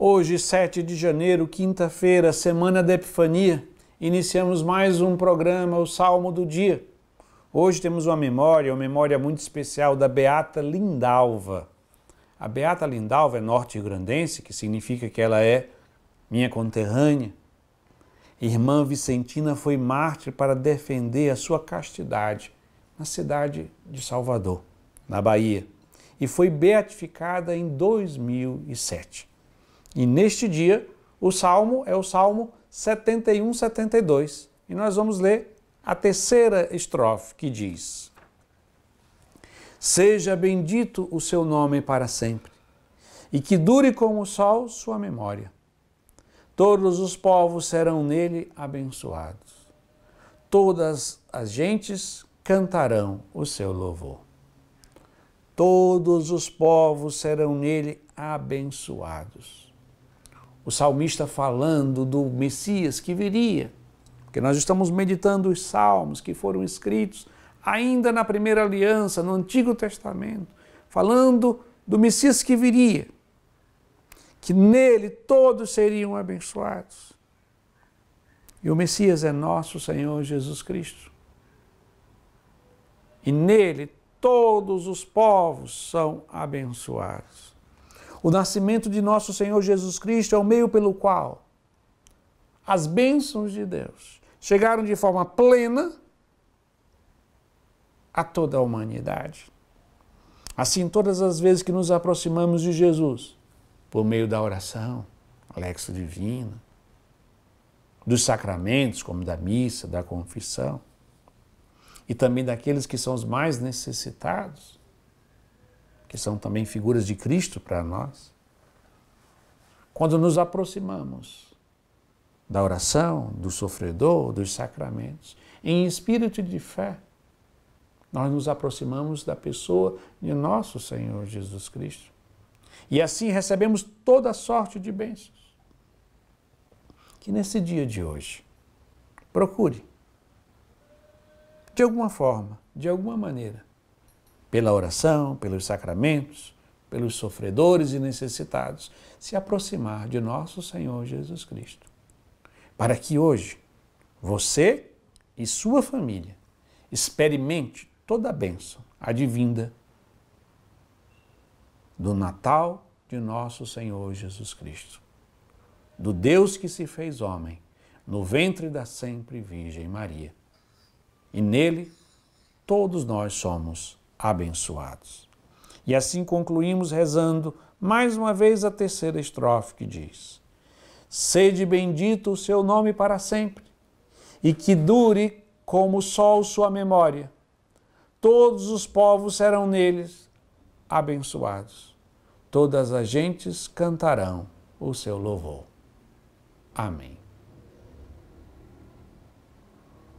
Hoje, 7 de janeiro, quinta-feira, semana da Epifania, iniciamos mais um programa, o Salmo do Dia. Hoje temos uma memória, uma memória muito especial da Beata Lindalva. A Beata Lindalva é norte-grandense, que significa que ela é minha conterrânea. Irmã Vicentina foi mártir para defender a sua castidade na cidade de Salvador, na Bahia, e foi beatificada em 2007. E neste dia, o salmo é o Salmo 71, 72. E nós vamos ler a terceira estrofe que diz: Seja bendito o seu nome para sempre, e que dure como o sol sua memória. Todos os povos serão nele abençoados. Todas as gentes cantarão o seu louvor. Todos os povos serão nele abençoados o salmista falando do Messias que viria, porque nós estamos meditando os salmos que foram escritos ainda na primeira aliança, no Antigo Testamento, falando do Messias que viria, que nele todos seriam abençoados. E o Messias é nosso Senhor Jesus Cristo. E nele todos os povos são abençoados. O nascimento de nosso Senhor Jesus Cristo é o meio pelo qual as bênçãos de Deus chegaram de forma plena a toda a humanidade. Assim, todas as vezes que nos aproximamos de Jesus, por meio da oração, Alexa Divina, dos sacramentos, como da missa, da confissão, e também daqueles que são os mais necessitados, que são também figuras de Cristo para nós, quando nos aproximamos da oração, do sofredor, dos sacramentos, em espírito de fé, nós nos aproximamos da pessoa de nosso Senhor Jesus Cristo. E assim recebemos toda sorte de bênçãos. Que nesse dia de hoje, procure, de alguma forma, de alguma maneira, pela oração, pelos sacramentos, pelos sofredores e necessitados, se aproximar de nosso Senhor Jesus Cristo. Para que hoje você e sua família experimente toda a bênção advinda do Natal de nosso Senhor Jesus Cristo, do Deus que se fez homem no ventre da sempre Virgem Maria. E nele todos nós somos abençoados. E assim concluímos rezando mais uma vez a terceira estrofe que diz: Sede bendito o seu nome para sempre, e que dure como o sol sua memória. Todos os povos serão neles abençoados. Todas as gentes cantarão o seu louvor. Amém.